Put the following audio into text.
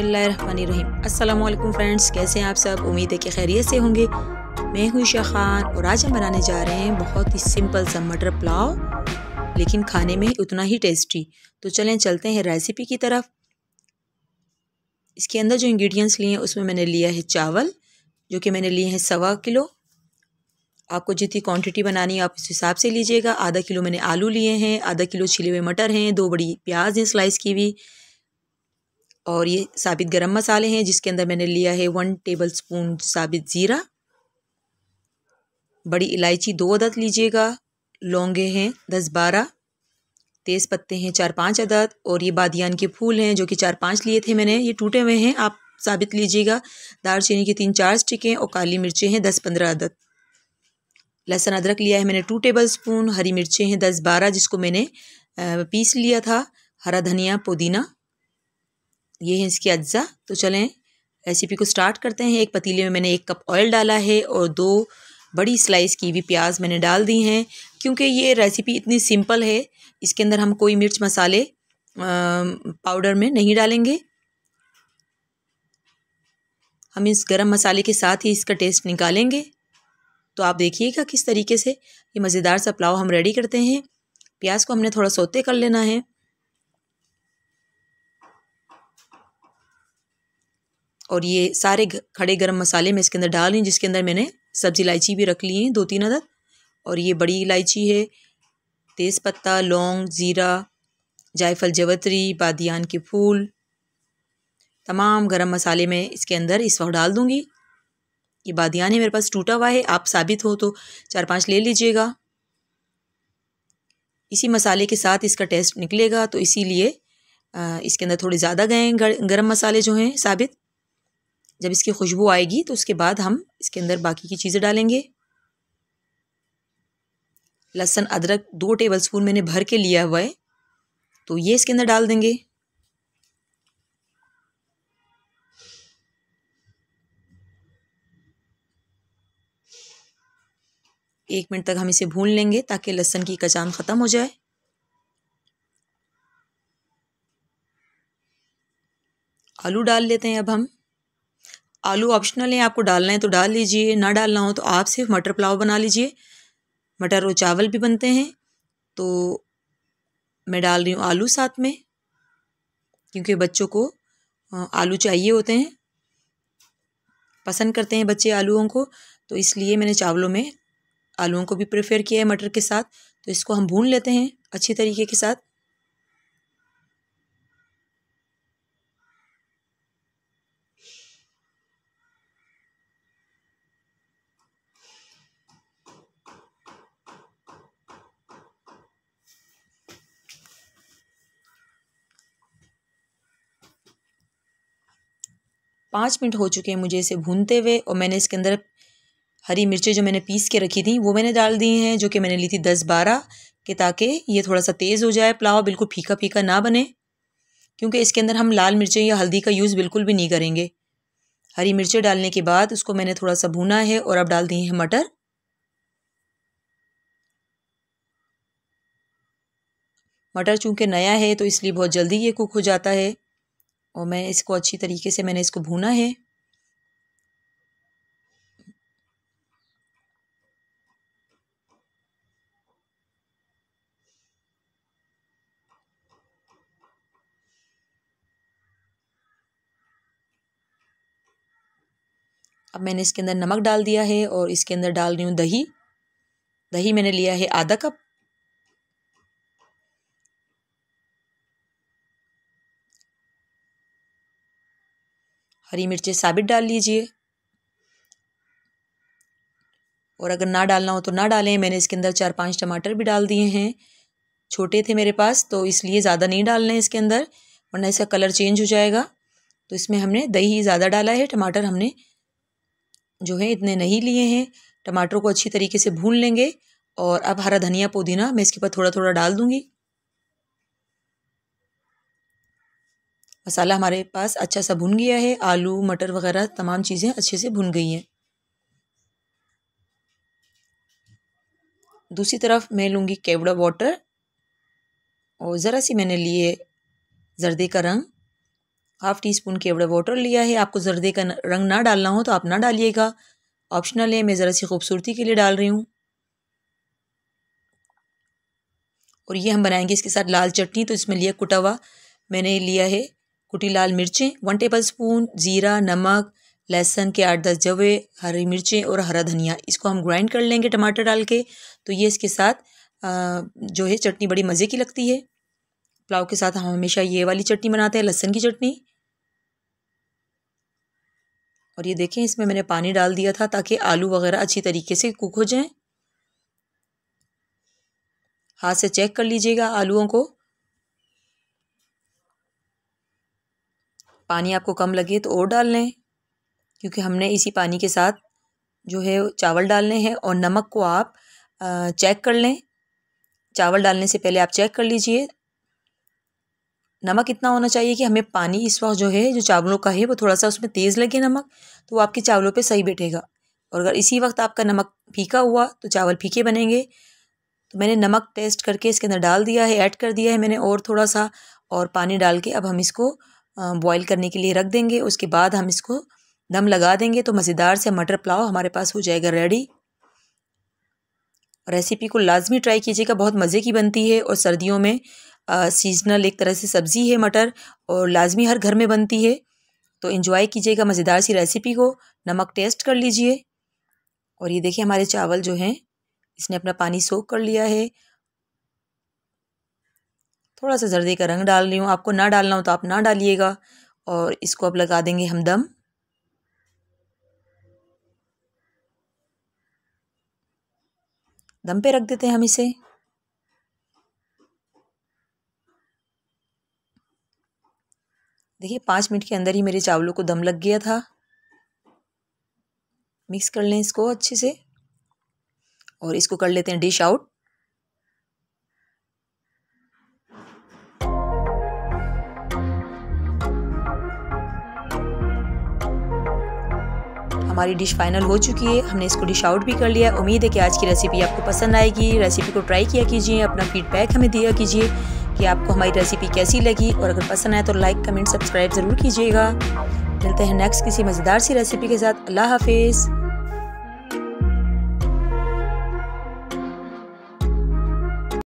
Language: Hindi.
अस्सलाम वालेकुम फ्रेंड्स कैसे हैं आप सब उम्मीद है कि खैरियत से होंगे मैं हूं ईशा खान और आज हम बनाने जा रहे हैं बहुत ही सिंपल सा मटर पुलाव लेकिन खाने में उतना ही टेस्टी तो चलें चलते हैं रेसिपी की तरफ इसके अंदर जो इंग्रेडिएंट्स लिए हैं उसमें मैंने लिया है चावल जो कि मैंने लिए हैं सवा किलो आपको जितनी क्वांटिटी बनानी है आप उस हिसाब से लीजिएगा आधा किलो मैंने आलू लिए हैं आधा किलो छिले हुए मटर हैं दो बड़ी प्याज हैं स्लाइस की हुई और ये साबित गरम मसाले हैं जिसके अंदर मैंने लिया है वन टेबल स्पून साबित ज़ीरा बड़ी इलायची दो अदद लीजिएगा लौंगे हैं दस बारह तेज़ पत्ते हैं चार पाँच अदद और ये बादियान के फूल हैं जो कि चार पाँच लिए थे मैंने ये टूटे हुए हैं आप साबित लीजिएगा दालचीनी के तीन चार स्टिकें और काली मिर्चें हैं दस पंद्रह अदद लहसुन अदरक लिया है मैंने टू टेबल स्पून हरी मिर्चें हैं दस बारह जिसको मैंने पीस लिया था हरा धनिया पुदीना ये हैं इसकी अज्जा तो चलें रेसिपी को स्टार्ट करते हैं एक पतीले में मैंने एक कप ऑयल डाला है और दो बड़ी स्लाइस की भी प्याज मैंने डाल दी हैं क्योंकि ये रेसिपी इतनी सिंपल है इसके अंदर हम कोई मिर्च मसाले पाउडर में नहीं डालेंगे हम इस गरम मसाले के साथ ही इसका टेस्ट निकालेंगे तो आप देखिएगा किस तरीके से ये मज़ेदार सा पुलाव हम रेडी करते हैं प्याज को हमने थोड़ा सोते कर लेना है और ये सारे खड़े गर्म मसाले मैं इसके अंदर डाल रही हूँ जिसके अंदर मैंने सब्ज़ी इलायची भी रख ली है दो तीन अदर और ये बड़ी इलायची है तेज़पत्ता लौंग ज़ीरा जायफल जवतरी बादियान के फूल तमाम गरम मसाले मैं इसके अंदर इस वक्त डाल दूँगी ये बादियान है मेरे पास टूटा हुआ है आप साबित हो तो चार पांच ले लीजिएगा इसी मसाले के साथ इसका टेस्ट निकलेगा तो इसीलिए इसके अंदर थोड़े ज़्यादा गए गर्म मसाले जो हैं साबित जब इसकी खुशबू आएगी तो उसके बाद हम इसके अंदर बाकी की चीज़ें डालेंगे लहसन अदरक दो टेबल स्पून मैंने भर के लिया हुआ है तो ये इसके अंदर डाल देंगे एक मिनट तक हम इसे भून लेंगे ताकि लहसन की कचान ख़त्म हो जाए आलू डाल लेते हैं अब हम आलू ऑप्शनल है आपको डालना है तो डाल लीजिए ना डालना हो तो आप सिर्फ मटर पुलाव बना लीजिए मटर और चावल भी बनते हैं तो मैं डाल रही हूँ आलू साथ में क्योंकि बच्चों को आलू चाहिए होते हैं पसंद करते हैं बच्चे आलूओं को तो इसलिए मैंने चावलों में आलूओं को भी प्रेफर किया है मटर के साथ तो इसको हम भून लेते हैं अच्छी तरीके के साथ पाँच मिनट हो चुके हैं मुझे इसे भूनते हुए और मैंने इसके अंदर हरी मिर्चें जो मैंने पीस के रखी थी वो मैंने डाल दी हैं जो कि मैंने ली थी दस बारह कि ताकि ये थोड़ा सा तेज़ हो जाए पुलाव बिल्कुल फीका फीका ना बने क्योंकि इसके अंदर हम लाल मिर्चें या हल्दी का यूज़ बिल्कुल भी नहीं करेंगे हरी मिर्चें डालने के बाद उसको मैंने थोड़ा सा भूना है और अब डाल दिए हैं मटर मटर चूँकि नया है तो इसलिए बहुत जल्दी ये कुक हो जाता है और मैं इसको अच्छी तरीके से मैंने इसको भूना है अब मैंने इसके अंदर नमक डाल दिया है और इसके अंदर डाल रही हूँ दही दही मैंने लिया है आधा कप हरी मिर्चें साबित डाल लीजिए और अगर ना डालना हो तो ना डालें मैंने इसके अंदर चार पांच टमाटर भी डाल दिए हैं छोटे थे मेरे पास तो इसलिए ज़्यादा नहीं डालने इसके अंदर वरना इसका कलर चेंज हो जाएगा तो इसमें हमने दही ज़्यादा डाला है टमाटर हमने जो है इतने नहीं लिए हैं टमाटर को अच्छी तरीके से भून लेंगे और अब हरा धनिया पुदीना मैं इसके ऊपर थोड़ा थोड़ा डाल दूँगी मसाला हमारे पास अच्छा सा भुन गया है आलू मटर वगैरह तमाम चीज़ें अच्छे से भुन गई हैं दूसरी तरफ मैं लूँगी केवड़ा वाटर और ज़रा सी मैंने लिए जर्दे का रंग half teaspoon kewra water लिया है आपको जर्दे का रंग ना डालना हो तो आप ना डालिएगा ऑप्शनल है मैं ज़रा सी खूबसूरती के लिए डाल रही हूँ और ये हम बनाएंगे इसके साथ लाल चटनी तो इसमें लिया कुटावा मैंने लिया है कुटी लाल मिर्चें वन टेबल स्पून ज़ीरा नमक लहसन के आठ दस जवे हरी मिर्चें और हरा धनिया इसको हम ग्राइंड कर लेंगे टमाटर डाल के तो ये इसके साथ जो है चटनी बड़ी मज़े की लगती है पुलाव के साथ हम हमेशा ये वाली चटनी बनाते हैं लहसन की चटनी और ये देखें इसमें मैंने पानी डाल दिया था ताकि आलू वगैरह अच्छी तरीके से कुक हो जाएं हाथ से चेक कर लीजिएगा आलूओं को पानी आपको कम लगे तो और डाल लें क्योंकि हमने इसी पानी के साथ जो है चावल डालने हैं और नमक को आप चेक कर लें चावल डालने से पहले आप चेक कर लीजिए नमक इतना होना चाहिए कि हमें पानी इस वक्त जो है जो चावलों का है वो थोड़ा सा उसमें तेज़ लगे नमक तो वो आपके चावलों पे सही बैठेगा और अगर इसी वक्त आपका नमक फीका हुआ तो चावल फीके बनेंगे तो मैंने नमक टेस्ट करके इसके अंदर डाल दिया है ऐड कर दिया है मैंने और थोड़ा सा और पानी डाल के अब हम इसको बॉईल करने के लिए रख देंगे उसके बाद हम इसको दम लगा देंगे तो मज़ेदार से मटर पुलाव हमारे पास हो जाएगा रेडी रेसिपी को लाजमी ट्राई कीजिएगा बहुत मज़े की बनती है और सर्दियों में सीजनल एक तरह से सब्ज़ी है मटर और लाजमी हर घर में बनती है तो इन्जॉय कीजिएगा मज़ेदार सी रेसिपी को नमक टेस्ट कर लीजिए और ये देखिए हमारे चावल जो हैं इसने अपना पानी सोख कर लिया है थोड़ा सा जर्दी का रंग डाल रही हूँ आपको ना डालना हो तो आप ना डालिएगा और इसको अब लगा देंगे हम दम दम पे रख देते हैं हम इसे देखिए पाँच मिनट के अंदर ही मेरे चावलों को दम लग गया था मिक्स कर लें इसको अच्छे से और इसको कर लेते हैं डिश आउट हमारी डिश फाइनल हो चुकी है हमने इसको डिश आउट भी कर लिया उम्मीद है कि आज की रेसिपी आपको पसंद आएगी रेसिपी को ट्राई किया कीजिए अपना फीडबैक हमें दिया कीजिए कि आपको हमारी रेसिपी कैसी लगी और अगर पसंद आए तो लाइक कमेंट सब्सक्राइब ज़रूर कीजिएगा मिलते हैं नेक्स्ट किसी मज़ेदार सी रेसिपी के साथ अल्लाह हाफिज़